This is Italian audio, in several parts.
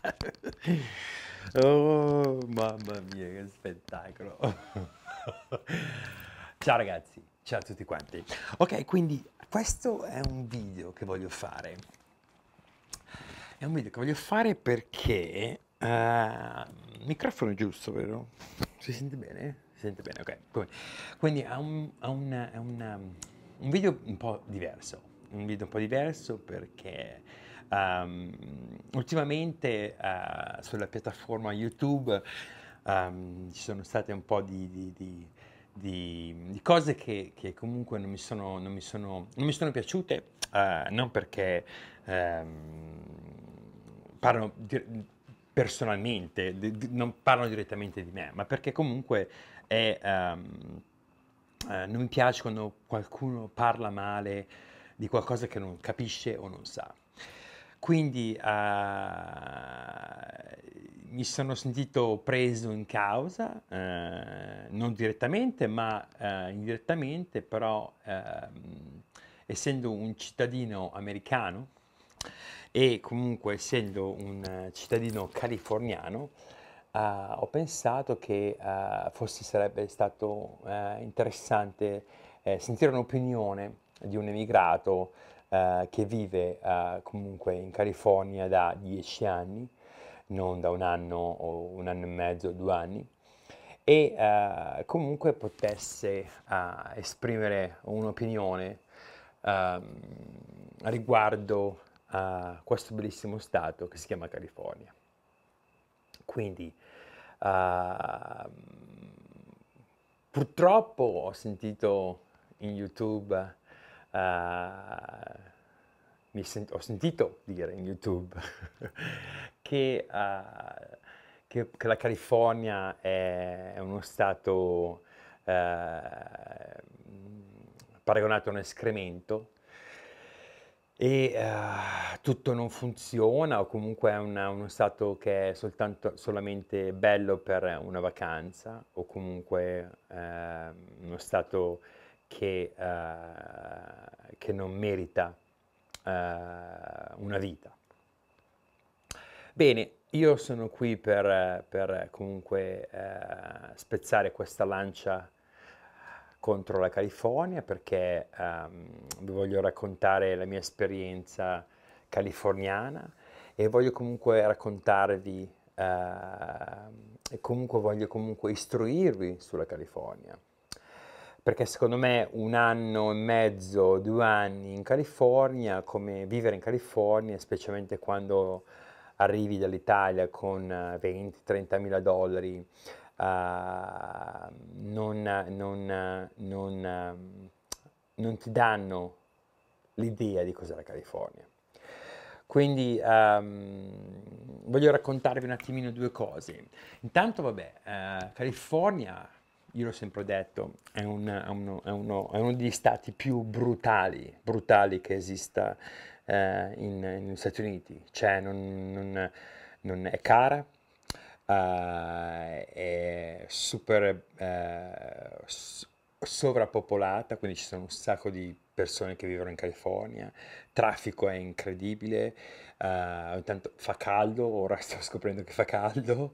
oh, mamma mia, che spettacolo! ciao ragazzi, ciao a tutti quanti. Ok, quindi questo è un video che voglio fare. È un video che voglio fare perché... Uh, microfono giusto, vero? Si sente bene? Si sente bene, ok. Quindi è un, è un, è un, um, un video un po' diverso. Un video un po' diverso perché Um, ultimamente uh, sulla piattaforma YouTube um, ci sono state un po' di, di, di, di cose che, che, comunque non mi sono, non mi sono, non mi sono piaciute, uh, non perché um, parlo personalmente, non parlo direttamente di me, ma perché comunque è, uh, non mi piace quando qualcuno parla male di qualcosa che non capisce o non sa. Quindi uh, mi sono sentito preso in causa, uh, non direttamente, ma uh, indirettamente, però ehm, essendo un cittadino americano e comunque essendo un cittadino californiano, ho pensato che forse sarebbe stato interessante sentire un'opinione di un emigrato eh, che vive eh, comunque in California da dieci anni, non da un anno o un anno e mezzo, due anni, e eh, comunque potesse eh, esprimere un'opinione ehm, riguardo a questo bellissimo stato che si chiama California. Quindi ehm, purtroppo ho sentito in YouTube eh, mi sent- ho sentito dire in YouTube che, eh, che, che, la California è, è uno stato eh, paragonato a un escremento e uh, tutto non funziona o comunque è una, uno stato che è soltanto, solamente bello per una vacanza o comunque uh, uno stato che, uh, che non merita uh, una vita. Bene, io sono qui per, per comunque uh, spezzare questa lancia contro la California perché um, vi voglio raccontare la mia esperienza californiana e voglio comunque raccontarvi uh, e comunque voglio comunque istruirvi sulla California perché secondo me un anno e mezzo, due anni in California, come vivere in California, specialmente quando arrivi dall'Italia con 20-30 eh, mila dollari, uh, non, non, non, ehm, non, ti danno l'idea di cos'è la California. Quindi um, voglio raccontarvi un attimino due cose. Intanto, vabbè, uh, California io l'ho sempre detto, è, un, è, uno, è, uno, è, uno, degli stati più brutali, brutali che esista eh, in, negli Stati Uniti. Cioè, non, non, non è cara, eh, è super eh, sovrappopolata, quindi ci sono un sacco di persone che vivono in California, traffico è incredibile, uh, eh, intanto fa caldo, ora sto scoprendo che fa caldo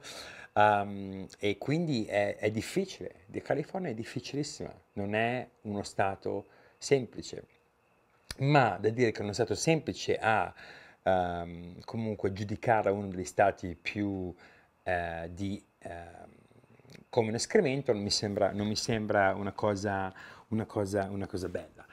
um, e quindi è, è difficile, la California è difficilissima, non è uno stato semplice, ma da dire che è uno stato semplice a um, ehm, comunque giudicare uno degli stati più uh, di... Uh, come un escremento non mi sembra, non mi sembra una, cosa, una, cosa, una cosa bella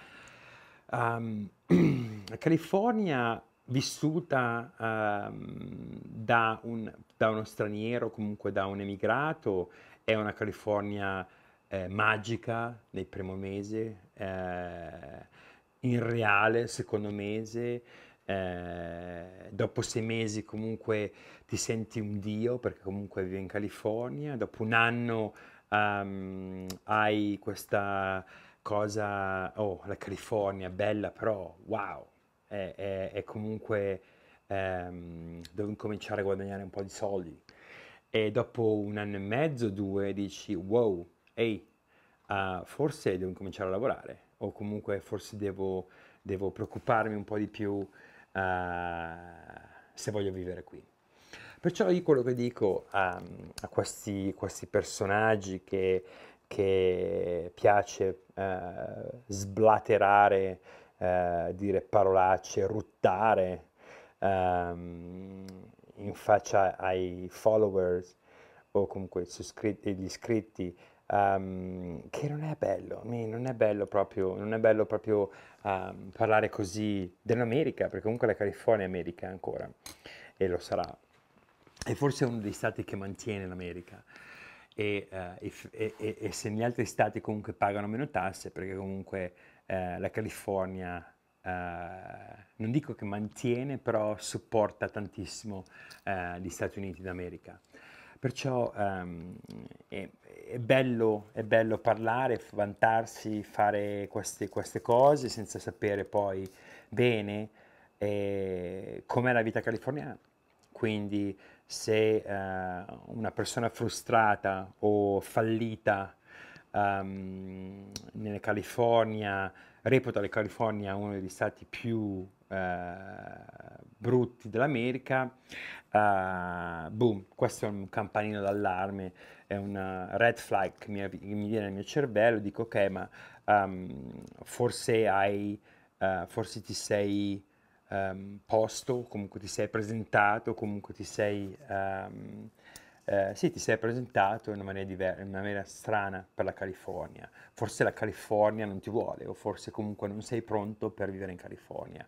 um, California vissuta um, da, un, da, uno straniero, comunque da un emigrato, è una California eh, magica nel primo mese, eh, irreale secondo mese, eh, dopo sei mesi comunque ti senti un dio perché comunque vivi in California, dopo un anno um, hai questa cosa, oh, la California, bella però, wow, è, è, è comunque, ehm, devo incominciare a guadagnare un po' di soldi. E dopo un anno e mezzo, due, dici, wow, ehi, uh, forse devo incominciare a lavorare, o comunque forse devo, devo preoccuparmi un po' di più uh, se voglio vivere qui. Perciò io quello che dico a, ehm, a questi, questi personaggi che che piace eh, sblaterare, eh, dire parolacce, ruttare ehm, in faccia ai followers o comunque gli iscritti, um, che non è bello, non è bello proprio, non è bello proprio um, parlare così dell'America, perché comunque la California è America ancora, e lo sarà. E forse è uno dei stati che mantiene l'America e, eh, e, e, e, se gli altri stati comunque pagano meno tasse, perché comunque eh, la California Uh, non dico che mantiene, però supporta tantissimo uh, gli Stati Uniti d'America. Perciò um, è, è, bello, è, bello, parlare, vantarsi, fare queste, queste cose senza sapere poi bene eh, com'è la vita californiana. Quindi se eh, una persona frustrata o fallita um, ehm, nella California reputa la California uno degli stati più Uh, brutti dell'America, uh, boom, questo è un campanino d'allarme, è una red flag che mi, che mi viene nel mio cervello, dico ok, ma um, forse hai, uh, forse ti sei um, posto, comunque ti sei presentato, comunque ti sei, um, eh, sì, ti sei presentato in una, maniera diver- in una maniera strana per la California. Forse la California non ti vuole o forse comunque non sei pronto per vivere in California.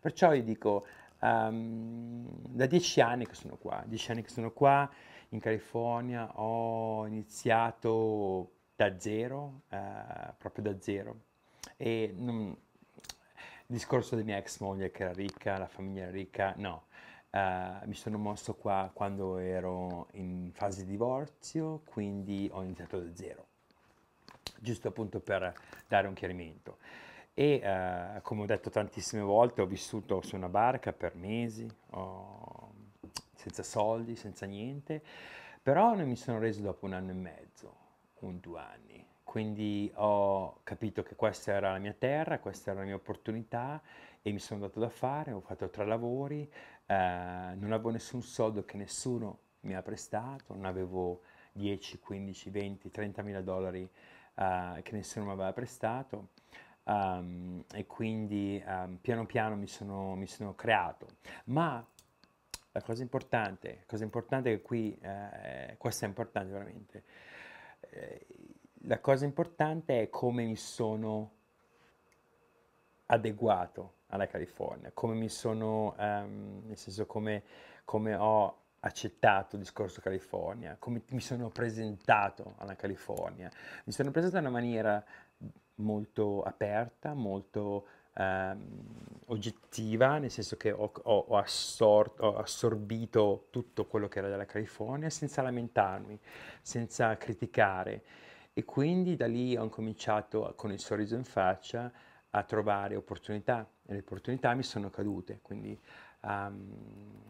Perciò io dico, um, da dieci anni che sono qua, dieci anni che sono qua in California ho iniziato da zero, eh, proprio da zero. E non, il discorso di mia ex moglie che era ricca, la famiglia era ricca, no. Uh, mi sono mosso qua quando ero in fase di divorzio, quindi ho iniziato da zero, giusto appunto per dare un chiarimento. E uh, come ho detto tantissime volte, ho vissuto su una barca per mesi, oh, senza soldi, senza niente, però ne mi sono reso dopo un anno e mezzo, un due anni, quindi ho capito che questa era la mia terra, questa era la mia opportunità e mi sono dato da fare, ho fatto tre lavori, eh, non avevo nessun soldo che nessuno mi ha prestato, non avevo 10, 15, 20, 30 mila dollari eh, che nessuno mi aveva prestato um, e quindi um, piano piano mi sono, mi sono, creato. Ma la cosa importante, la cosa importante che qui, eh, questo è importante veramente, eh, la cosa importante è come mi sono adeguato alla California, come mi sono, um, nel senso come, come ho accettato il discorso California, come mi sono presentato alla California. Mi sono presentato in una maniera molto aperta, molto um, oggettiva, nel senso che ho, ho, ho, assort, ho, assorbito tutto quello che era della California senza lamentarmi, senza criticare e quindi da lì ho cominciato con il sorriso in faccia a trovare opportunità e le opportunità mi sono cadute, quindi um,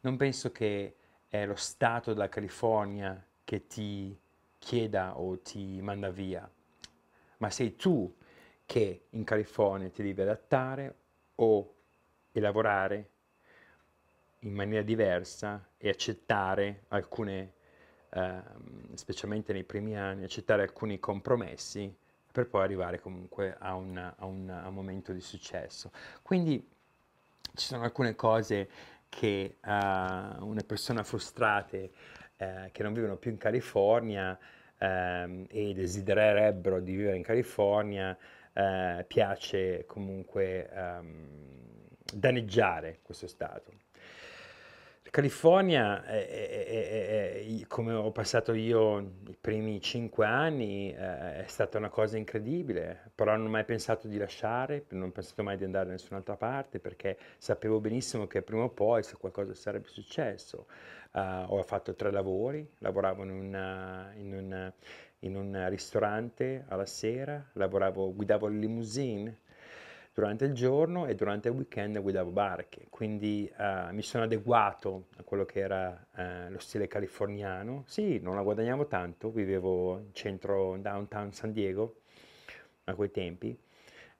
non penso che è lo Stato della California che ti chieda o ti manda via, ma sei tu che in California ti devi adattare o e lavorare in maniera diversa e accettare alcune ehm, specialmente nei primi anni, accettare alcuni compromessi per poi arrivare comunque a, una, a, un, a un, momento di successo. Quindi ci sono alcune cose che uh, una persona frustrata eh, che non vivono più in California ehm, e desidererebbero di vivere in California eh, piace comunque ehm, danneggiare questo stato. California, è, è, è, come ho passato io i primi cinque anni, eh, è stata una cosa incredibile, però non ho mai pensato di lasciare, non ho pensato mai di andare da nessun'altra parte perché sapevo benissimo che prima o poi se qualcosa sarebbe successo. Uh, ho fatto tre lavori, lavoravo in, una, in, una, in un ristorante alla sera, lavoravo, guidavo le limousine durante il giorno e durante il weekend guidavo barche, quindi uh, mi sono adeguato a quello che era uh, lo stile californiano. Sì, non la guadagnavo tanto, vivevo in centro downtown San Diego a quei tempi,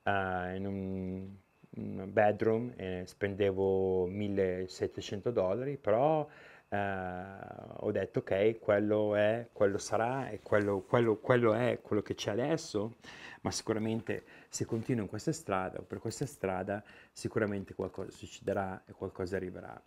uh, in un, in bedroom, e spendevo 1700 dollari, però eh, ho detto ok, quello è, quello sarà e quello, quello, quello è quello che c'è adesso, ma sicuramente se continuo in questa strada o per questa strada sicuramente qualcosa succederà e qualcosa arriverà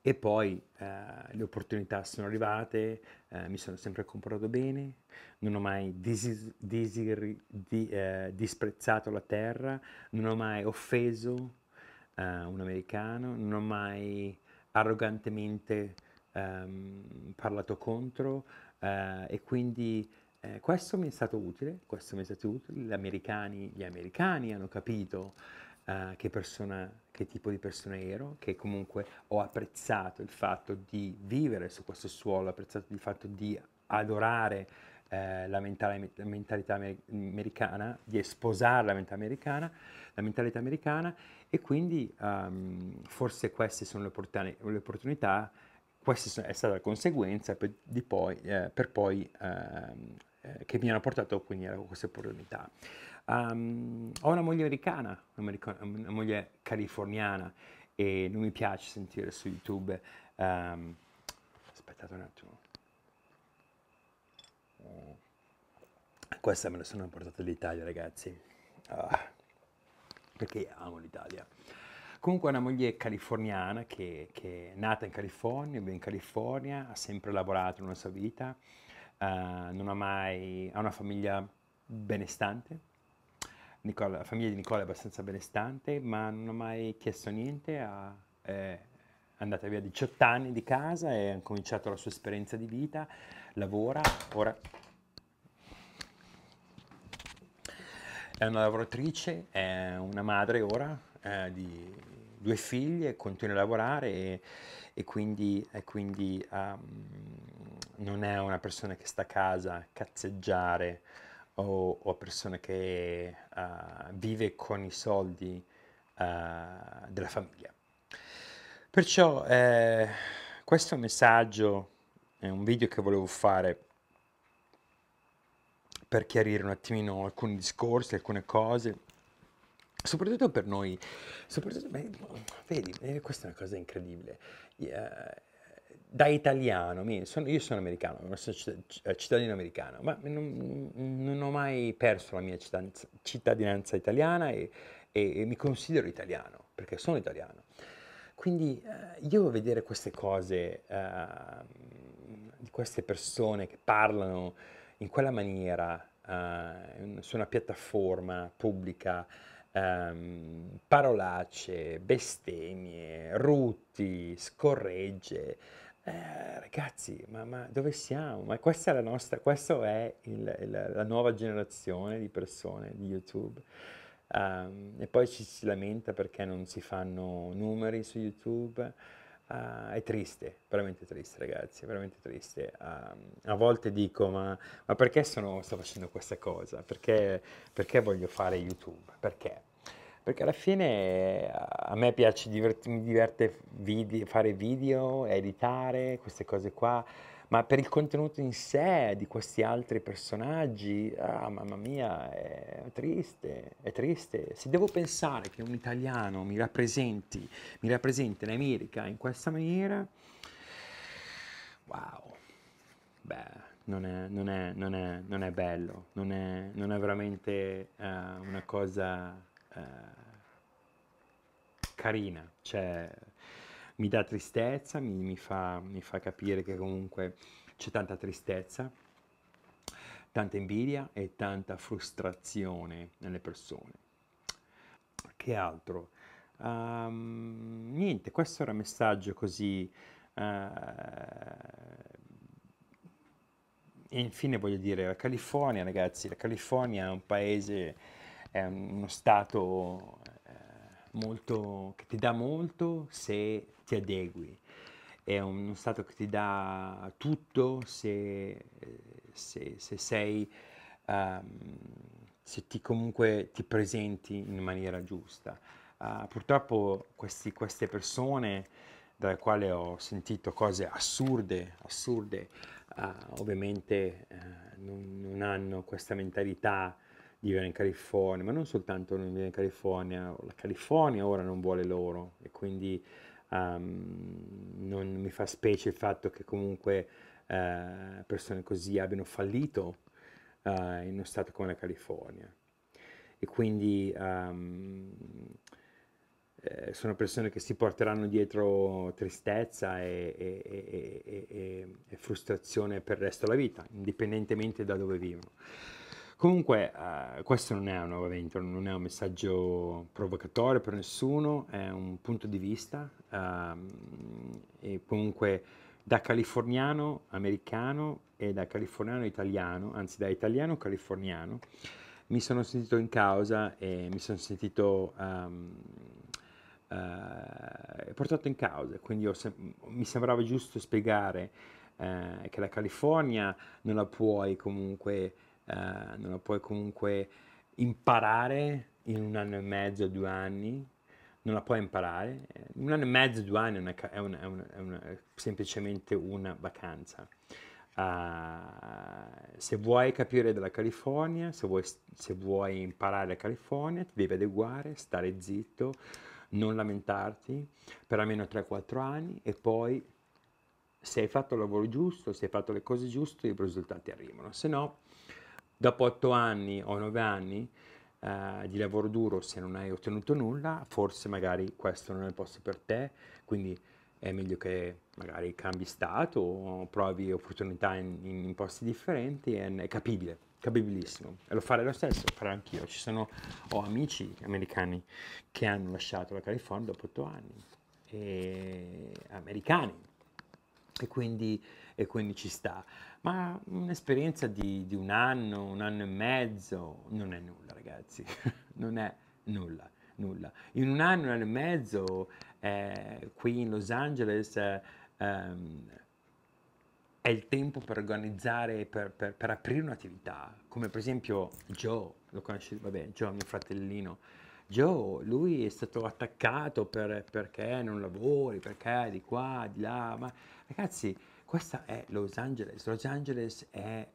e poi eh, le opportunità sono arrivate, eh, mi sono sempre comprato bene, non ho mai disis, disiri, di, eh, disprezzato la terra, non ho mai offeso eh, un americano, non ho mai arrogantemente ehm, parlato contro eh, e quindi eh, questo mi è stato utile, questo mi è stato utile, gli americani, gli americani hanno capito eh, che, persona, che tipo di persona ero, che comunque ho apprezzato il fatto di vivere su questo suolo, ho apprezzato il fatto di adorare eh, la, mentale, la, mentalità americana, di sposare la mentalità americana, la mentalità americana e quindi um, forse queste sono le, portane, le opportunità, questa è stata la conseguenza per, poi, eh, per poi ehm, eh, che mi hanno portato quindi a queste opportunità. Um, ho una moglie americana, una moglie californiana e non mi piace sentire su YouTube, um, aspettate un attimo, questa me la sono portata dall'Italia, ragazzi. Ah, perché amo l'Italia. Comunque è una moglie californiana che, che, è nata in California, vive in California, ha sempre lavorato nella sua vita, uh, non ha mai... ha una famiglia benestante, Nicola, la famiglia di Nicola è abbastanza benestante, ma non ha mai chiesto niente, ha, eh, andata via 18 anni di casa e ha cominciato la sua esperienza di vita, lavora, ora è una lavoratrice, è una madre ora eh, di due figlie, continua a lavorare e, e quindi, e quindi um, non è una persona che sta a casa a cazzeggiare o, o persona che uh, vive con i soldi uh, della famiglia. Perciò eh, questo messaggio, è un video che volevo fare per chiarire un attimino alcuni discorsi, alcune cose, soprattutto per noi, soprattutto, beh, vedi, eh, questa è una cosa incredibile. Yeah da italiano, io sono americano, sono eh, cittadino americano, ma non, non, ho mai perso la mia cittadinanza, cittadinanza italiana e, e, e mi considero italiano, perché sono italiano. Quindi eh, io vedere queste cose, eh, di queste persone che parlano in quella maniera eh, su una piattaforma pubblica, ehm, parolacce, bestemmie, rutti, scorregge, eh, ragazzi, ma, ma, dove siamo? Ma questa è la nostra, questa è il, il, la nuova generazione di persone di YouTube. Um, e poi ci si lamenta perché non si fanno numeri su YouTube. Uh, è triste, veramente triste ragazzi, veramente triste. Uh, a volte dico ma, ma perché sono, sto facendo questa cosa? Perché, perché, voglio fare YouTube? Perché? Perché alla fine eh, a me piace, divert- mi diverte video, fare video, editare, queste cose qua ma per il contenuto in sé di questi altri personaggi, ah, mamma mia, è triste, è triste. Se devo pensare che un italiano mi rappresenti, mi rappresenta in America in questa maniera, wow, beh, non è, non è, non è, non è bello, non è, veramente uh, una cosa uh, carina, cioè mi dà tristezza, mi, mi, fa, mi fa capire che comunque c'è tanta tristezza, tanta invidia e tanta frustrazione nelle persone. Che altro? Um, niente, questo era un messaggio così... Uh, e infine voglio dire, la California, ragazzi, la California è un paese, è uno stato eh, molto, che ti dà molto se ti adegui. È uno Stato che ti dà tutto se, se, se sei, um, se ti comunque ti presenti in maniera giusta. Uh, purtroppo questi, queste persone dalle quali ho sentito cose assurde, assurde, uh, ovviamente uh, non, non, hanno questa mentalità di vivere in California, ma non soltanto non vivere in California, la California ora non vuole loro e quindi Um, non mi fa specie il fatto che comunque uh, persone così abbiano fallito uh, in uno stato come la California. E quindi um, sono persone che si porteranno dietro tristezza e, e, e, e frustrazione per il resto della vita, indipendentemente da dove vivono. Comunque, eh, questo non è un nuovo evento, non è un messaggio provocatorio per nessuno, è un punto di vista. Ehm, e comunque, da californiano americano e da californiano italiano, anzi da italiano californiano, mi sono sentito in causa e mi sono sentito um, uh, portato in causa. Quindi sem- mi sembrava giusto spiegare eh, che la California non la puoi comunque eh, non la puoi comunque imparare in un anno e mezzo, due anni, non la puoi imparare. Eh, un anno e mezzo, due anni è, una, è, una, è, una, è semplicemente una vacanza. Uh, se vuoi capire della California, se vuoi, se vuoi, imparare la California, ti devi adeguare, stare zitto, non lamentarti per almeno 3-4 anni e poi se hai fatto il lavoro giusto, se hai fatto le cose giuste, i risultati arrivano. Se no, Dopo otto anni o nove anni eh, di lavoro duro, se non hai ottenuto nulla, forse magari questo non è il posto per te, quindi è meglio che magari cambi stato o provi opportunità in, in posti differenti, è, è capibile capibilissimo. E lo farei lo stesso, lo farei anch'io. Ci sono, ho amici americani che hanno lasciato la California dopo otto anni, e, americani, e quindi, e quindi ci sta. Ma un'esperienza di, di, un anno, un anno e mezzo, non è nulla, ragazzi, non è nulla, nulla. In un anno, un anno e mezzo, eh, qui in Los Angeles, eh, ehm, è il tempo per organizzare, per, per, per aprire un'attività, come per esempio Joe, lo conosci, vabbè, Joe, mio fratellino, Joe, lui è stato attaccato per, perché non lavori, perché di qua, di là, ma ragazzi, questa è Los Angeles. Los Angeles è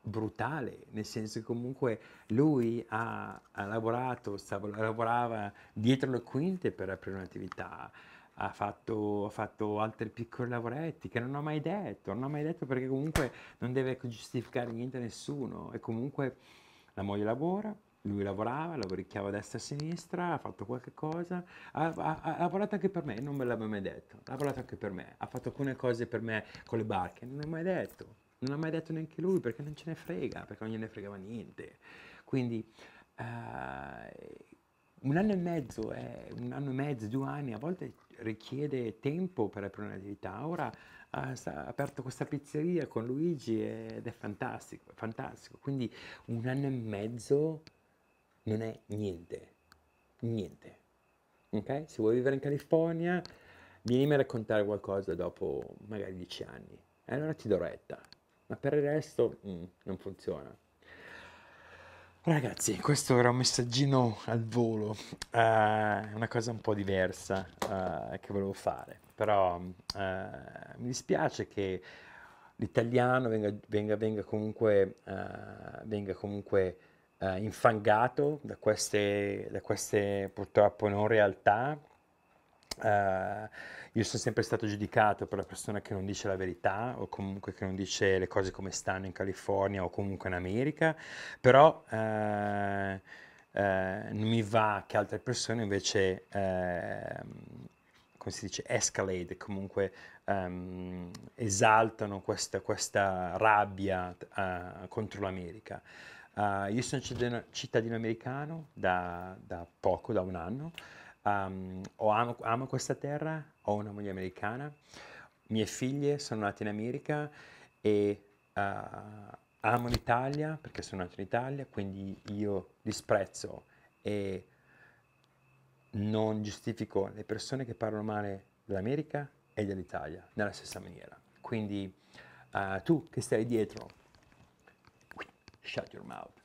brutale, nel senso che comunque lui ha, ha lavorato, stava, lavorava dietro le quinte per aprire un'attività, ha fatto, ha fatto, altri piccoli lavoretti che non ho mai detto, non ho mai detto perché comunque non deve giustificare niente a nessuno e comunque la moglie lavora, lui lavorava, lavoricchiava a destra e a sinistra, ha fatto qualche cosa, ha, ha, ha, lavorato anche per me, non me l'aveva mai detto, ha lavorato anche per me, ha fatto alcune cose per me con le barche, non l'ha mai detto, non l'ha mai detto neanche lui perché non ce ne frega, perché non gliene fregava niente. Quindi uh, un anno e mezzo, eh, un anno e mezzo, due anni, a volte richiede tempo per aprire un'attività, ora ha aperto questa pizzeria con Luigi ed è fantastico, è fantastico. Quindi un anno e mezzo non è niente, niente. Ok? Se vuoi vivere in California, vieni a raccontare qualcosa dopo magari dieci anni. E allora ti do retta. Ma per il resto mm, non funziona. Ragazzi, questo era un messaggino al volo, uh, una cosa un po' diversa uh, che volevo fare, però uh, mi dispiace che l'italiano venga, venga, venga comunque, venga comunque eh, infangato da queste, da queste purtroppo non realtà. Uh, io sono sempre stato giudicato per la persona che non dice la verità o comunque che non dice le cose come stanno in California o comunque in America, però uh, uh, non mi va che altre persone invece, come si dice, escalate, comunque um, esaltano questa, questa rabbia contro l'America. Uh, io sono cittadino, cittadino americano da, da, poco, da un anno. Um, amo, amo, questa terra, ho una moglie americana, mie figlie sono nate in America e uh, amo l'Italia perché sono nato in Italia, quindi io disprezzo e non giustifico le persone che parlano male dell'America e dell'Italia nella stessa maniera. Quindi uh, tu che stai dietro shut your mouth.